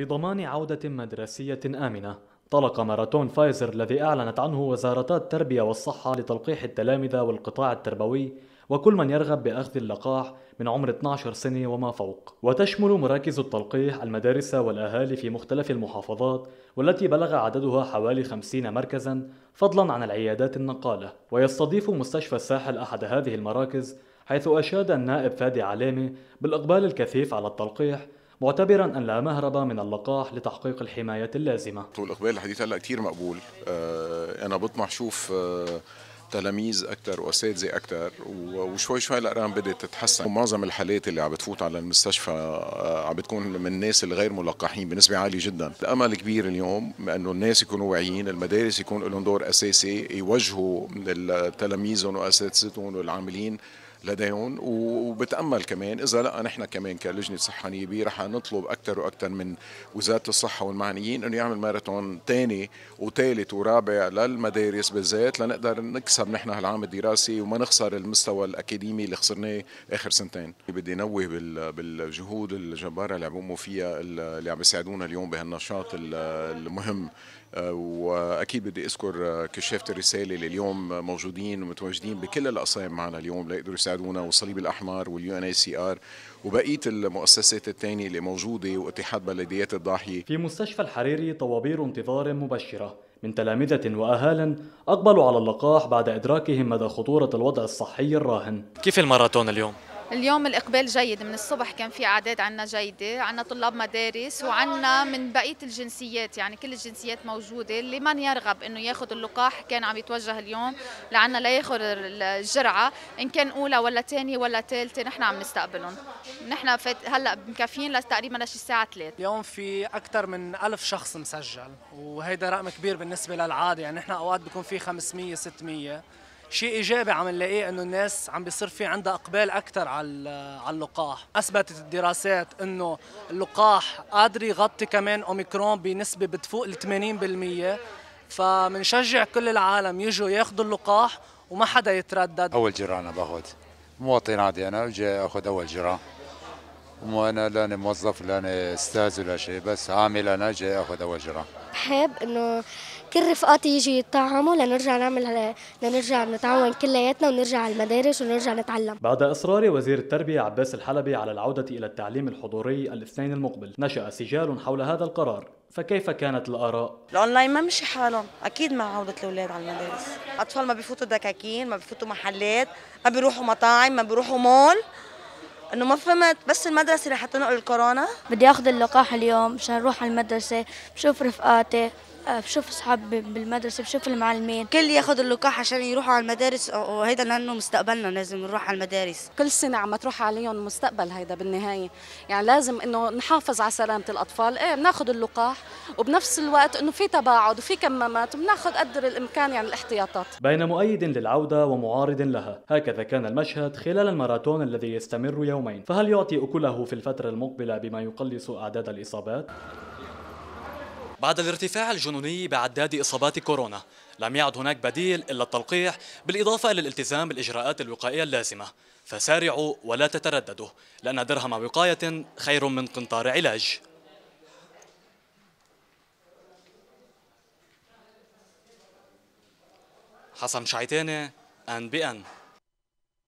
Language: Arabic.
لضمان عودة مدرسية آمنة طلق ماراثون فايزر الذي أعلنت عنه وزارتا التربية والصحة لتلقيح التلامذة والقطاع التربوي وكل من يرغب بأخذ اللقاح من عمر 12 سنة وما فوق وتشمل مراكز التلقيح المدارس والأهالي في مختلف المحافظات والتي بلغ عددها حوالي 50 مركزا فضلا عن العيادات النقالة ويستضيف مستشفى الساحل أحد هذه المراكز حيث أشاد النائب فادي علامة بالإقبال الكثيف على التلقيح معتبرا أن لا مهرب من اللقاح لتحقيق الحماية اللازمة والإقبال الحديث هلأ كثير مقبول آه، أنا بطمح شوف آه، تلاميذ اكثر واساتذه اكثر وشوي شوي الارقام بدات تتحسن ومعظم الحالات اللي عم بتفوت على المستشفى آه، عم بتكون من الناس الغير ملقحين بنسبه عاليه جدا الامل كبير اليوم انه الناس يكونوا واعيين المدارس يكون لهم دور اساسي يوجهوا تلاميذهم واساتذتهم والعاملين لديهم وبتامل كمان اذا لا نحن كمان كلجنه صحه نيابيه رح نطلب اكثر واكثر من وزاره الصحه والمعنيين انه يعمل ماراثون ثاني وثالث ورابع للمدارس بالذات لنقدر نكسب نحن هالعام الدراسي وما نخسر المستوى الاكاديمي اللي خسرناه اخر سنتين بدي نوه بالجهود الجباره اللي عم يقوموا فيها اللي عم يساعدونا اليوم بهالنشاط المهم آه، واكيد بدي اذكر آه، كشافه الرساله اللي اليوم موجودين ومتواجدين بكل الاقسام معنا اليوم ليقدروا يساعدوا ارونا والصليب الاحمر واليو ان اي سي ار وبقيه المؤسسات الثانيه اللي موجوده واتحاد بلديات الضاحيه في مستشفى الحريري طوابير انتظار مبشره من تلامذة وأهال أقبلوا على اللقاح بعد إدراكهم مدى خطورة الوضع الصحي الراهن كيف الماراثون اليوم؟ اليوم الإقبال جيد من الصبح كان في أعداد عنا جيدة عنا طلاب مدارس وعنا من بقية الجنسيات يعني كل الجنسيات موجودة اللي من يرغب أنه ياخذ اللقاح كان عم يتوجه اليوم لعنا لياخذ الجرعة إن كان أولى ولا ثانية ولا ثالثة نحن عم نستقبلهم نحن فات هلا مكفيين تقريبا لشي الساعة 3 اليوم في أكثر من ألف شخص مسجل وهيدا رقم كبير بالنسبة للعادة يعني نحن أوقات بيكون في 500 600 شيء ايجابي عم نلاقيه انه الناس عم بيصير في عندها اقبال اكثر على على اللقاح، اثبتت الدراسات انه اللقاح قادر يغطي كمان اوميكرون بنسبه بتفوق ال 80%، فمنشجع كل العالم يجوا ياخذوا اللقاح وما حدا يتردد. اول جرعه انا باخذ مواطن عادي انا اجي اخذ اول جرعه. مو انا لاني موظف لاني استاذ ولا شيء بس عامل انا جاي اخذ اجره حابب انه كل رفقاتي يجي يتطعموا لنرجع نعمل لنرجع نتعاون كلياتنا ونرجع على المدارس ونرجع نتعلم. بعد اصرار وزير التربيه عباس الحلبي على العوده الى التعليم الحضوري الاثنين المقبل، نشا سجال حول هذا القرار، فكيف كانت الاراء؟ الاونلاين ما مشي حالهم، اكيد مع عوده الاولاد على المدارس، اطفال ما بيفوتوا دكاكين، ما بيفوتوا محلات، ما بيروحوا مطاعم، ما بيروحوا مول، انه ما فهمت بس المدرسه رح تنقل الكورونا بدي اخذ اللقاح اليوم مشان اروح على المدرسه بشوف رفقاتي بشوف اصحاب بالمدرسه بشوف المعلمين كل ياخذ اللقاح عشان يروحوا على المدارس وهيدا لانه مستقبلنا لازم نروح على المدارس كل سنه عم تروح عليهم مستقبل هيدا بالنهايه يعني لازم انه نحافظ على سلامه الاطفال ايه بناخذ اللقاح وبنفس الوقت انه في تباعد وفي كمامات وبناخذ قدر الامكان يعني الاحتياطات بين مؤيد للعوده ومعارض لها هكذا كان المشهد خلال الماراثون الذي يستمر يومين فهل يعطي اكله في الفتره المقبله بما يقلص اعداد الاصابات بعد الارتفاع الجنوني بعداد إصابات كورونا لم يعد هناك بديل إلا التلقيح بالإضافة إلى الالتزام بالإجراءات الوقائية اللازمة فسارعوا ولا تترددوا لأن درهم وقاية خير من قنطار علاج حسن شعيتاني أن بي ان